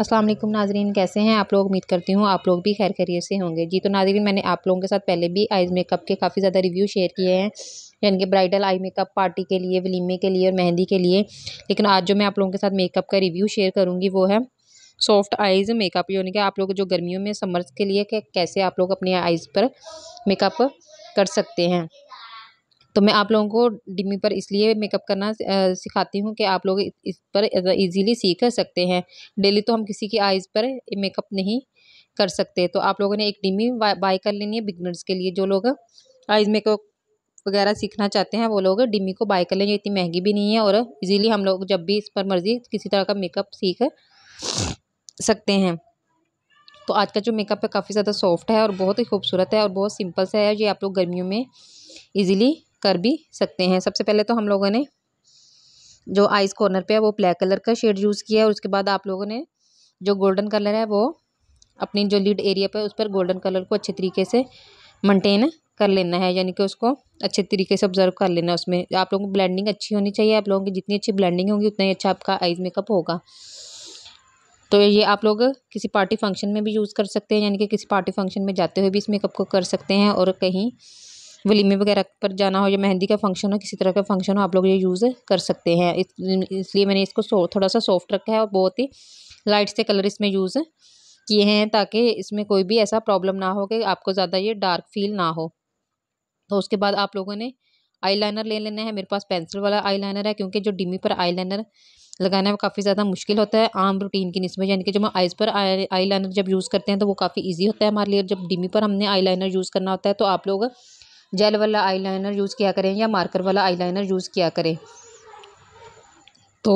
अस्सलाम वालेकुम नाजरीन कैसे हैं आप लोग उम्मीद करती हूँ आप लोग भी खैर खैरियत से होंगे जी तो नाजरीन मैंने आप लोगों के साथ पहले भी आइज़ मेकअप के काफ़ी ज़्यादा रिव्यू शेयर किए हैं यानी कि ब्राइडल आई मेकअप पार्टी के लिए वलीमे के लिए और मेहंदी के लिए लेकिन आज जो मैं आप लोगों के साथ मेकअप का रिव्यू शेयर करूँगी वो है सॉफ्ट आइज़ मेकअप यानी कि आप लोग जो गर्मियों में समर्स के लिए कैसे आप लोग अपने आइज़ पर मेकअप कर सकते हैं तो मैं आप लोगों को डिमी पर इसलिए मेकअप करना सिखाती हूँ कि आप लोग इस पर इजीली सीख सकते हैं डेली तो हम किसी की आइज़ पर मेकअप नहीं कर सकते तो आप लोगों ने एक डिमी बाय कर लेनी है बिगनर्स के लिए जो लोग आइज़ मेकअप वगैरह सीखना चाहते हैं वो लोग डिमी को बाय कर लें इतनी महंगी भी नहीं है और इजीली हम लोग जब भी इस पर मर्ज़ी किसी तरह का मेकअप सीख सकते हैं तो आज का जो मेकअप है काफ़ी ज़्यादा सॉफ्ट है और बहुत ही खूबसूरत है और बहुत सिंपल सा है ये आप लोग गर्मियों में इजीली कर भी सकते हैं सबसे पहले तो हम लोगों ने जो आइस कॉर्नर पे है वो ब्लैक कलर का शेड यूज़ किया है और उसके बाद आप लोगों ने जो गोल्डन कलर है वो अपनी जो लीड एरिया पे उस पर गोल्डन कलर को अच्छे तरीके से मेंटेन कर लेना है यानी कि उसको अच्छे तरीके से ऑब्जर्व कर लेना है उसमें आप लोगों की ब्लैंडिंग अच्छी होनी चाहिए आप लोगों की जितनी अच्छी ब्लैंडिंग होगी उतना ही अच्छा आपका आइज मेकअप होगा तो ये आप लोग किसी पार्टी फंक्शन में भी यूज़ कर सकते हैं यानी कि किसी पार्टी फंक्शन में जाते हुए भी इस मेकअप को कर सकते हैं और कहीं वलीमे वगैरह पर जाना हो या मेहंदी का फंक्शन हो किसी तरह का फंक्शन हो आप लोग ये यूज़ कर सकते हैं इस, इसलिए मैंने इसको थोड़ा सा सॉफ्ट रखा है और बहुत ही लाइट से कलर इसमें यूज़ किए हैं ताकि इसमें कोई भी ऐसा प्रॉब्लम ना हो कि आपको ज़्यादा ये डार्क फील ना हो तो उसके बाद आप लोगों ने आईलाइनर ले लेना है मेरे पास पेंसिल वाला आईलाइनर है क्योंकि जो डिमी पर आईलाइनर लगाना वो काफ़ी ज़्यादा मुश्किल होता है आम रूटीन की नस्बत यानी कि जब हम आइज़ पर आईलाइनर जब यूज़ करते हैं तो वो काफ़ी ईजी होता है हमारे लिए जब डिमी पर हमने आईलाइनर यूज़ करना होता है तो आप लोग जेल वाला आईलाइनर यूज़ किया करें या मार्कर वाला आईलाइनर यूज़ किया करें तो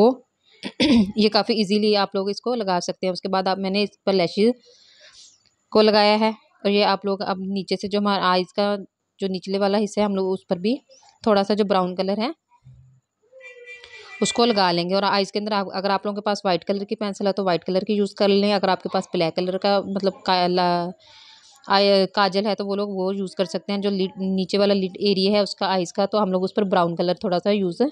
ये काफ़ी इजीली आप लोग इसको लगा सकते हैं उसके बाद आप मैंने इस पर लैशेज को लगाया है और ये आप लोग अब नीचे से जो हमारा आइज़ का जो निचले वाला हिस्सा है हम लोग उस पर भी थोड़ा सा जो ब्राउन कलर है उसको लगा लेंगे और आइज़ के अंदर आप, अगर आप लोगों के पास वाइट कलर की पेंसिल है तो वाइट कलर की यूज़ कर लें अगर आपके पास ब्लैक कलर का मतलब काला आई काजल है तो वो लोग वो यूज़ कर सकते हैं जो लिट नीचे वाला लिट एरिया है उसका आइज़ का तो हम लोग उस पर ब्राउन कलर थोड़ा सा यूज़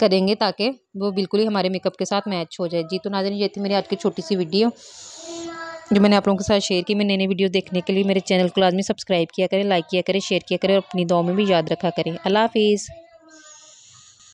करेंगे ताकि वो बिल्कुल ही हमारे मेकअप के साथ मैच हो जाए जी तो नाजन ये थी मेरी आज की छोटी सी वीडियो जो मैंने आप लोगों के साथ शेयर की मैं नई नई वीडियो देखने के लिए मेरे चैनल को लाजमी सब्सक्राइब किया करें लाइक किया करें शेयर किया करें और अपनी दाव में भी याद रखा करें अल्लाह हाफिज़